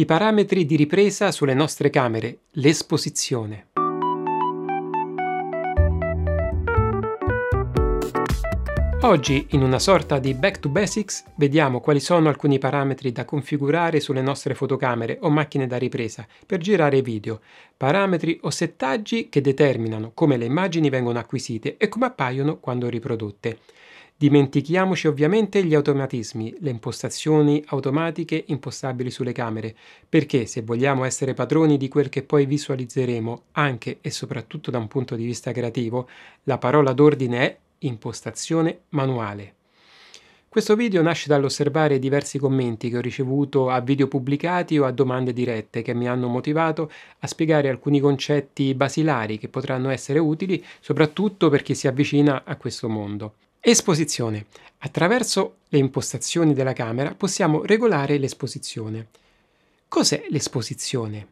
i parametri di ripresa sulle nostre camere, l'esposizione. Oggi, in una sorta di back to basics, vediamo quali sono alcuni parametri da configurare sulle nostre fotocamere o macchine da ripresa per girare video, parametri o settaggi che determinano come le immagini vengono acquisite e come appaiono quando riprodotte. Dimentichiamoci ovviamente gli automatismi, le impostazioni automatiche impostabili sulle camere, perché se vogliamo essere padroni di quel che poi visualizzeremo, anche e soprattutto da un punto di vista creativo, la parola d'ordine è impostazione manuale. Questo video nasce dall'osservare diversi commenti che ho ricevuto a video pubblicati o a domande dirette che mi hanno motivato a spiegare alcuni concetti basilari che potranno essere utili soprattutto per chi si avvicina a questo mondo. Esposizione. Attraverso le impostazioni della camera possiamo regolare l'esposizione. Cos'è l'esposizione?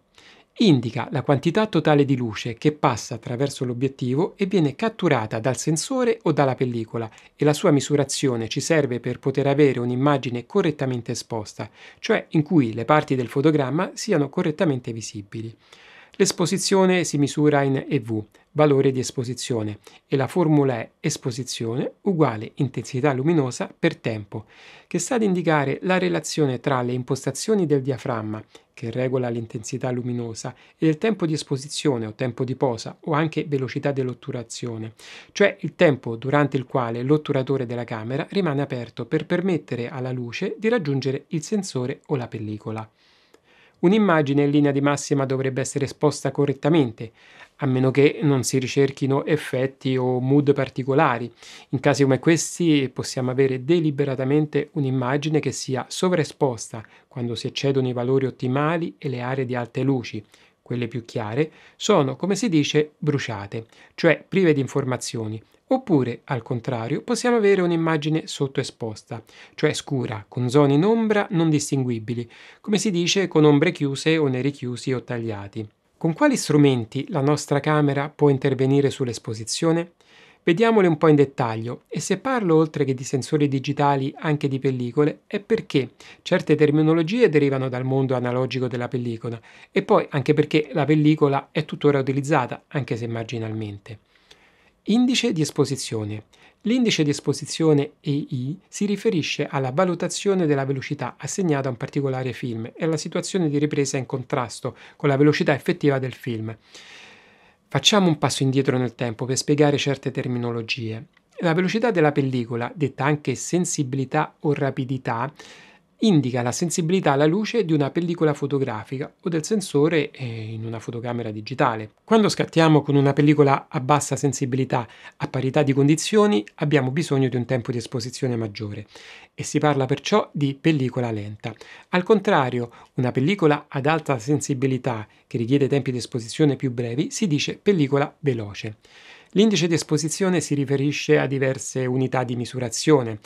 Indica la quantità totale di luce che passa attraverso l'obiettivo e viene catturata dal sensore o dalla pellicola e la sua misurazione ci serve per poter avere un'immagine correttamente esposta, cioè in cui le parti del fotogramma siano correttamente visibili. L'esposizione si misura in EV, valore di esposizione, e la formula è esposizione uguale intensità luminosa per tempo, che sta ad indicare la relazione tra le impostazioni del diaframma, che regola l'intensità luminosa, e il tempo di esposizione o tempo di posa o anche velocità dell'otturazione, cioè il tempo durante il quale l'otturatore della camera rimane aperto per permettere alla luce di raggiungere il sensore o la pellicola. Un'immagine in linea di massima dovrebbe essere esposta correttamente, a meno che non si ricerchino effetti o mood particolari. In casi come questi possiamo avere deliberatamente un'immagine che sia sovraesposta quando si eccedono i valori ottimali e le aree di alte luci. Quelle più chiare sono, come si dice, bruciate, cioè prive di informazioni, Oppure, al contrario, possiamo avere un'immagine sottoesposta, cioè scura, con zone in ombra non distinguibili, come si dice con ombre chiuse o neri chiusi o tagliati. Con quali strumenti la nostra camera può intervenire sull'esposizione? Vediamole un po' in dettaglio e se parlo oltre che di sensori digitali anche di pellicole è perché certe terminologie derivano dal mondo analogico della pellicola e poi anche perché la pellicola è tuttora utilizzata anche se marginalmente. Indice di esposizione. L'indice di esposizione EI si riferisce alla valutazione della velocità assegnata a un particolare film e alla situazione di ripresa in contrasto con la velocità effettiva del film. Facciamo un passo indietro nel tempo per spiegare certe terminologie. La velocità della pellicola, detta anche sensibilità o rapidità, indica la sensibilità alla luce di una pellicola fotografica o del sensore eh, in una fotocamera digitale. Quando scattiamo con una pellicola a bassa sensibilità a parità di condizioni abbiamo bisogno di un tempo di esposizione maggiore e si parla perciò di pellicola lenta. Al contrario, una pellicola ad alta sensibilità che richiede tempi di esposizione più brevi si dice pellicola veloce. L'indice di esposizione si riferisce a diverse unità di misurazione,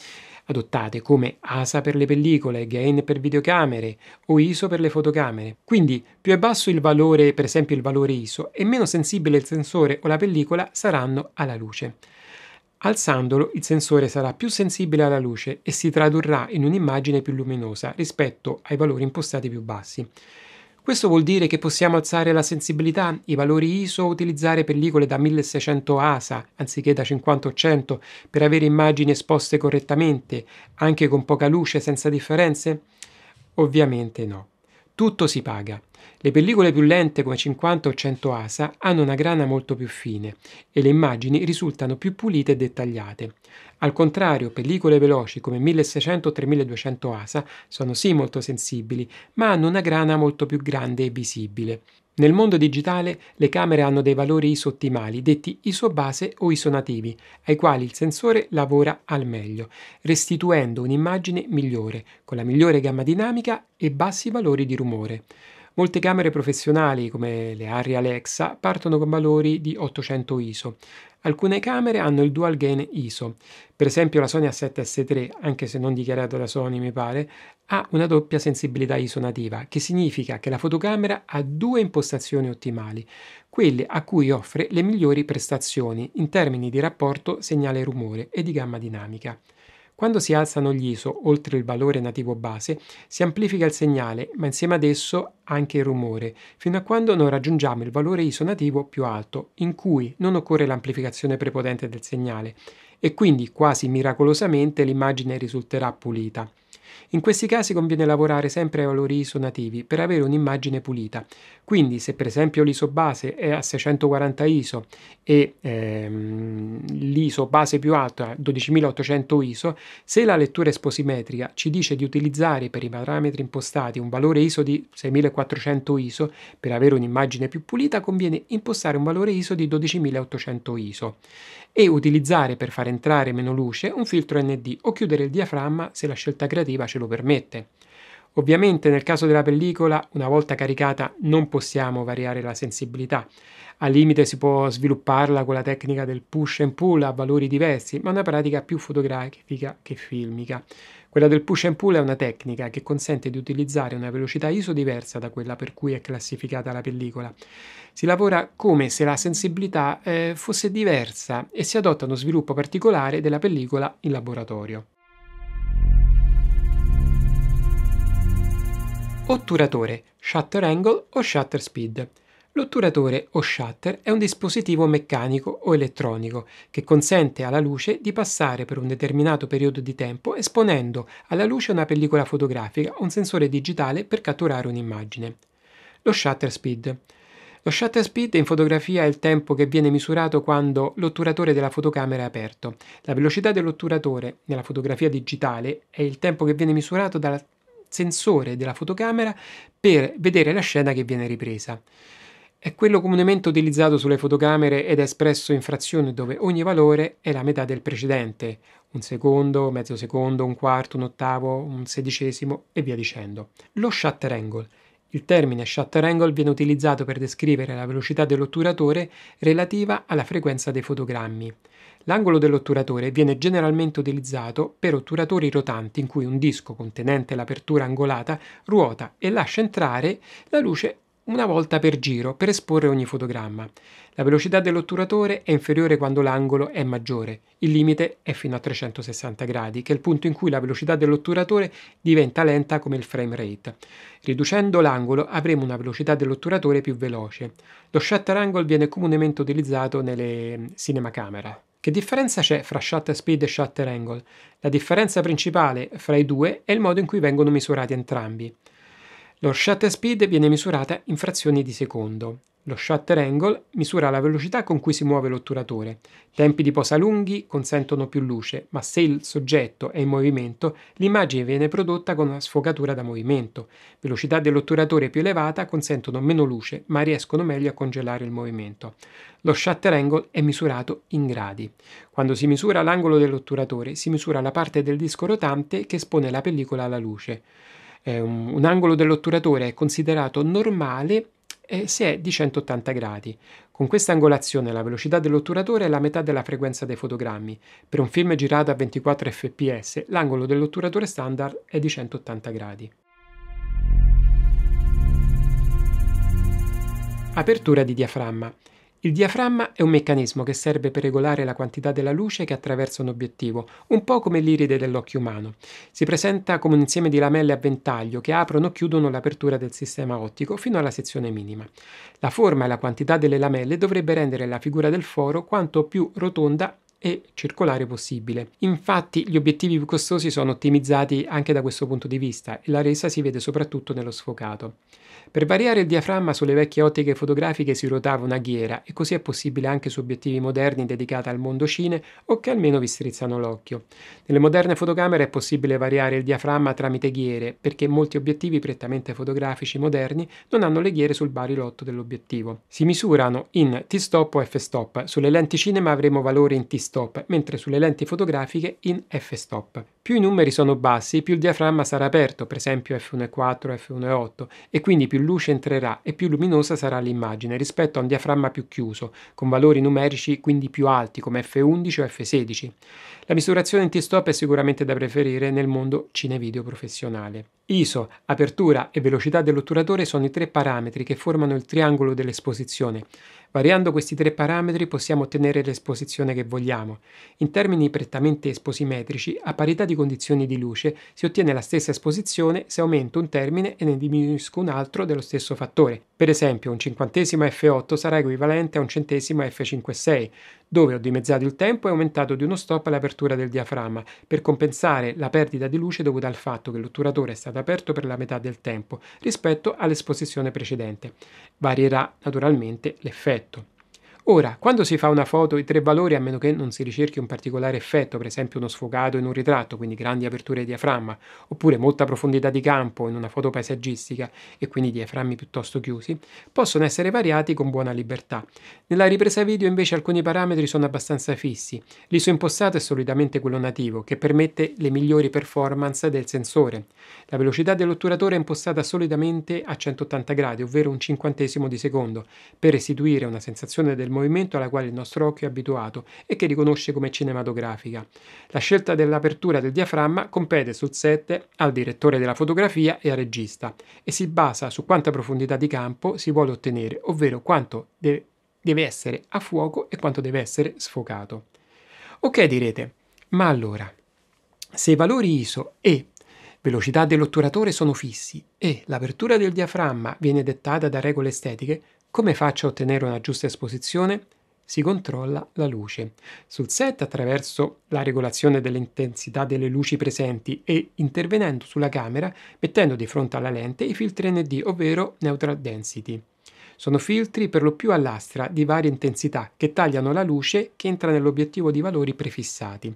adottate come ASA per le pellicole, gain per videocamere o ISO per le fotocamere. Quindi più è basso il valore, per esempio il valore ISO, e meno sensibile il sensore o la pellicola saranno alla luce. Alzandolo il sensore sarà più sensibile alla luce e si tradurrà in un'immagine più luminosa rispetto ai valori impostati più bassi. Questo vuol dire che possiamo alzare la sensibilità, i valori ISO, utilizzare pellicole da 1600 ASA anziché da 50 o 100 per avere immagini esposte correttamente, anche con poca luce, senza differenze? Ovviamente no. Tutto si paga. Le pellicole più lente come 50 o 100 ASA hanno una grana molto più fine e le immagini risultano più pulite e dettagliate. Al contrario, pellicole veloci come 1600 o 3200 ASA sono sì molto sensibili, ma hanno una grana molto più grande e visibile. Nel mondo digitale le camere hanno dei valori ISO ottimali, detti ISO base o ISO nativi, ai quali il sensore lavora al meglio, restituendo un'immagine migliore, con la migliore gamma dinamica e bassi valori di rumore. Molte camere professionali, come le Arri Alexa, partono con valori di 800 ISO. Alcune camere hanno il dual gain ISO. Per esempio la Sony A7S3, anche se non dichiarata da Sony mi pare, ha una doppia sensibilità ISO nativa, che significa che la fotocamera ha due impostazioni ottimali, quelle a cui offre le migliori prestazioni in termini di rapporto segnale-rumore e di gamma dinamica. Quando si alzano gli ISO oltre il valore nativo base, si amplifica il segnale, ma insieme ad esso anche il rumore, fino a quando non raggiungiamo il valore ISO nativo più alto, in cui non occorre l'amplificazione prepotente del segnale, e quindi quasi miracolosamente l'immagine risulterà pulita. In questi casi conviene lavorare sempre ai valori ISO nativi per avere un'immagine pulita. Quindi se per esempio l'ISO base è a 640 ISO e ehm, l'ISO base più alto è a 12800 ISO, se la lettura esposimetrica ci dice di utilizzare per i parametri impostati un valore ISO di 6400 ISO per avere un'immagine più pulita, conviene impostare un valore ISO di 12800 ISO e utilizzare per far entrare meno luce un filtro ND o chiudere il diaframma se la scelta creativa normativa ce lo permette. Ovviamente nel caso della pellicola, una volta caricata, non possiamo variare la sensibilità. Al limite si può svilupparla con la tecnica del push and pull a valori diversi, ma è una pratica più fotografica che filmica. Quella del push and pull è una tecnica che consente di utilizzare una velocità ISO diversa da quella per cui è classificata la pellicola. Si lavora come se la sensibilità eh, fosse diversa e si adotta uno sviluppo particolare della pellicola in laboratorio. Otturatore, shutter angle o shutter speed. L'otturatore o shutter è un dispositivo meccanico o elettronico che consente alla luce di passare per un determinato periodo di tempo esponendo alla luce una pellicola fotografica o un sensore digitale per catturare un'immagine. Lo shutter speed. Lo shutter speed in fotografia è il tempo che viene misurato quando l'otturatore della fotocamera è aperto. La velocità dell'otturatore nella fotografia digitale è il tempo che viene misurato dal sensore della fotocamera per vedere la scena che viene ripresa. È quello comunemente utilizzato sulle fotocamere ed è espresso in frazioni dove ogni valore è la metà del precedente, un secondo, mezzo secondo, un quarto, un ottavo, un sedicesimo e via dicendo. Lo shutter angle. Il termine shutter angle viene utilizzato per descrivere la velocità dell'otturatore relativa alla frequenza dei fotogrammi. L'angolo dell'otturatore viene generalmente utilizzato per otturatori rotanti in cui un disco contenente l'apertura angolata ruota e lascia entrare la luce una volta per giro per esporre ogni fotogramma. La velocità dell'otturatore è inferiore quando l'angolo è maggiore. Il limite è fino a 360 gradi, che è il punto in cui la velocità dell'otturatore diventa lenta come il frame rate. Riducendo l'angolo avremo una velocità dell'otturatore più veloce. Lo shutter angle viene comunemente utilizzato nelle mm, cinema camera. Che differenza c'è fra shutter speed e shutter angle? La differenza principale fra i due è il modo in cui vengono misurati entrambi. Lo shutter speed viene misurata in frazioni di secondo. Lo shutter angle misura la velocità con cui si muove l'otturatore. Tempi di posa lunghi consentono più luce, ma se il soggetto è in movimento, l'immagine viene prodotta con una sfogatura da movimento. Velocità dell'otturatore più elevata consentono meno luce, ma riescono meglio a congelare il movimento. Lo shutter angle è misurato in gradi. Quando si misura l'angolo dell'otturatore, si misura la parte del disco rotante che espone la pellicola alla luce eh, un, un angolo dell'otturatore è considerato normale eh, se è di 180 gradi. Con questa angolazione la velocità dell'otturatore è la metà della frequenza dei fotogrammi. Per un film girato a 24 fps l'angolo dell'otturatore standard è di 180 gradi. Apertura di diaframma. Il diaframma è un meccanismo che serve per regolare la quantità della luce che attraversa un obiettivo, un po' come l'iride dell'occhio umano. Si presenta come un insieme di lamelle a ventaglio che aprono o chiudono l'apertura del sistema ottico fino alla sezione minima. La forma e la quantità delle lamelle dovrebbe rendere la figura del foro quanto più rotonda e circolare possibile. Infatti gli obiettivi più costosi sono ottimizzati anche da questo punto di vista e la resa si vede soprattutto nello sfocato. Per variare il diaframma sulle vecchie ottiche fotografiche si ruotava una ghiera e così è possibile anche su obiettivi moderni dedicati al mondo cine o che almeno vi strizzano l'occhio. Nelle moderne fotocamere è possibile variare il diaframma tramite ghiere perché molti obiettivi prettamente fotografici moderni non hanno le ghiere sul barilotto dell'obiettivo. Si misurano in T-stop o F-stop. Sulle lenti cinema avremo valori in T-stop, mentre sulle lenti fotografiche in F-stop. Più i numeri sono bassi, più il diaframma sarà aperto, per esempio F1.4, F1.8, e quindi più luce entrerà e più luminosa sarà l'immagine rispetto a un diaframma più chiuso, con valori numerici quindi più alti come F11 o F16. La misurazione in T-stop è sicuramente da preferire nel mondo cinevideo professionale. ISO, apertura e velocità dell'otturatore sono i tre parametri che formano il triangolo dell'esposizione Variando questi tre parametri possiamo ottenere l'esposizione che vogliamo. In termini prettamente esposimetrici, a parità di condizioni di luce si ottiene la stessa esposizione se aumento un termine e ne diminuisco un altro dello stesso fattore. Per esempio, un cinquantesimo F8 sarà equivalente a un centesimo F56, dove ho dimezzato il tempo e aumentato di uno stop l'apertura del diaframma per compensare la perdita di luce dovuta al fatto che l'otturatore è stato aperto per la metà del tempo rispetto all'esposizione precedente. Varierà naturalmente l'effetto. Ora, quando si fa una foto i tre valori, a meno che non si ricerchi un particolare effetto, per esempio uno sfogato in un ritratto, quindi grandi aperture di diaframma, oppure molta profondità di campo in una foto paesaggistica e quindi diaframmi piuttosto chiusi, possono essere variati con buona libertà. Nella ripresa video invece alcuni parametri sono abbastanza fissi. L'ISO impostato è solitamente quello nativo, che permette le migliori performance del sensore. La velocità dell'otturatore è impostata solitamente a 180 gradi, ovvero un cinquantesimo di secondo, per restituire una sensazione del del movimento alla quale il nostro occhio è abituato e che riconosce come cinematografica. La scelta dell'apertura del diaframma compete sul 7 al direttore della fotografia e al regista e si basa su quanta profondità di campo si vuole ottenere, ovvero quanto de- deve essere a fuoco e quanto deve essere sfocato. Ok direte, ma allora, se i valori ISO e velocità dell'otturatore sono fissi e l'apertura del diaframma viene dettata da regole estetiche, come faccio a ottenere una giusta esposizione? Si controlla la luce. Sul set attraverso la regolazione dell'intensità delle luci presenti e intervenendo sulla camera mettendo di fronte alla lente i filtri ND, ovvero Neutral Density. Sono filtri per lo più a lastra di varia intensità che tagliano la luce che entra nell'obiettivo di valori prefissati.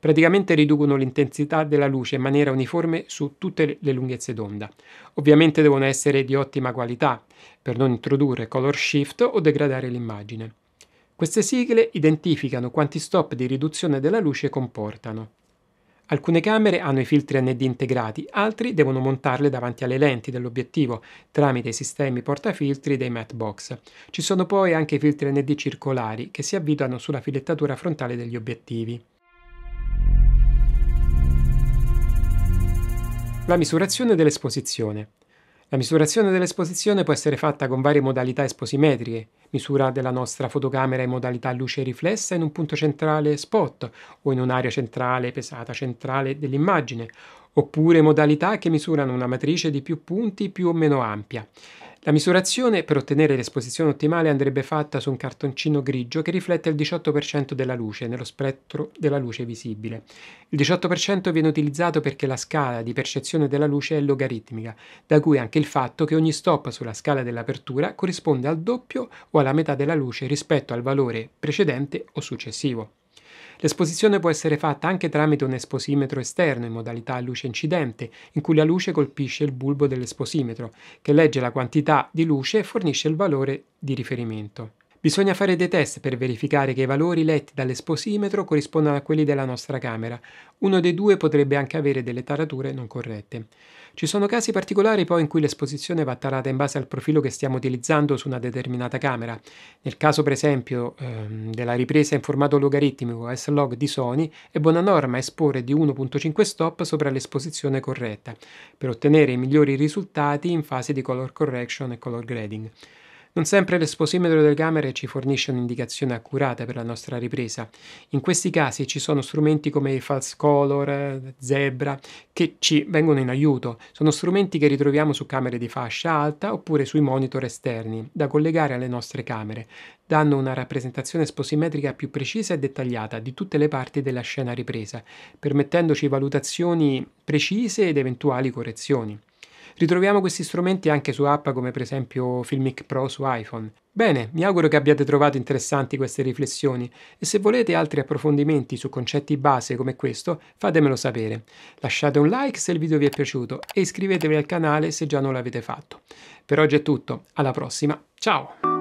Praticamente riducono l'intensità della luce in maniera uniforme su tutte le lunghezze d'onda. Ovviamente devono essere di ottima qualità per non introdurre color shift o degradare l'immagine. Queste sigle identificano quanti stop di riduzione della luce comportano. Alcune camere hanno i filtri ND integrati, altri devono montarle davanti alle lenti dell'obiettivo tramite i sistemi portafiltri dei matbox. Ci sono poi anche i filtri ND circolari che si avvitano sulla filettatura frontale degli obiettivi. La misurazione dell'esposizione. La misurazione dell'esposizione può essere fatta con varie modalità esposimetrie, misura della nostra fotocamera in modalità luce riflessa in un punto centrale spot o in un'area centrale pesata centrale dell'immagine, oppure modalità che misurano una matrice di più punti più o meno ampia. La misurazione per ottenere l'esposizione ottimale andrebbe fatta su un cartoncino grigio che riflette il 18% della luce nello spettro della luce visibile. Il 18% viene utilizzato perché la scala di percezione della luce è logaritmica, da cui anche il fatto che ogni stop sulla scala dell'apertura corrisponde al doppio o alla metà della luce rispetto al valore precedente o successivo. L'esposizione può essere fatta anche tramite un esposimetro esterno in modalità a luce incidente, in cui la luce colpisce il bulbo dell'esposimetro, che legge la quantità di luce e fornisce il valore di riferimento. Bisogna fare dei test per verificare che i valori letti dall'esposimetro corrispondano a quelli della nostra camera. Uno dei due potrebbe anche avere delle tarature non corrette. Ci sono casi particolari poi in cui l'esposizione va tarata in base al profilo che stiamo utilizzando su una determinata camera. Nel caso per esempio ehm, della ripresa in formato logaritmico S-Log di Sony è buona norma esporre di 1.5 stop sopra l'esposizione corretta per ottenere i migliori risultati in fase di color correction e color grading. Non sempre l'esposimetro delle camere ci fornisce un'indicazione accurata per la nostra ripresa. In questi casi ci sono strumenti come i false color, zebra, che ci vengono in aiuto. Sono strumenti che ritroviamo su camere di fascia alta oppure sui monitor esterni, da collegare alle nostre camere. Danno una rappresentazione esposimetrica più precisa e dettagliata di tutte le parti della scena ripresa, permettendoci valutazioni precise ed eventuali correzioni. Ritroviamo questi strumenti anche su app come per esempio Filmic Pro su iPhone. Bene, mi auguro che abbiate trovato interessanti queste riflessioni e se volete altri approfondimenti su concetti base come questo fatemelo sapere. Lasciate un like se il video vi è piaciuto e iscrivetevi al canale se già non l'avete fatto. Per oggi è tutto, alla prossima, ciao!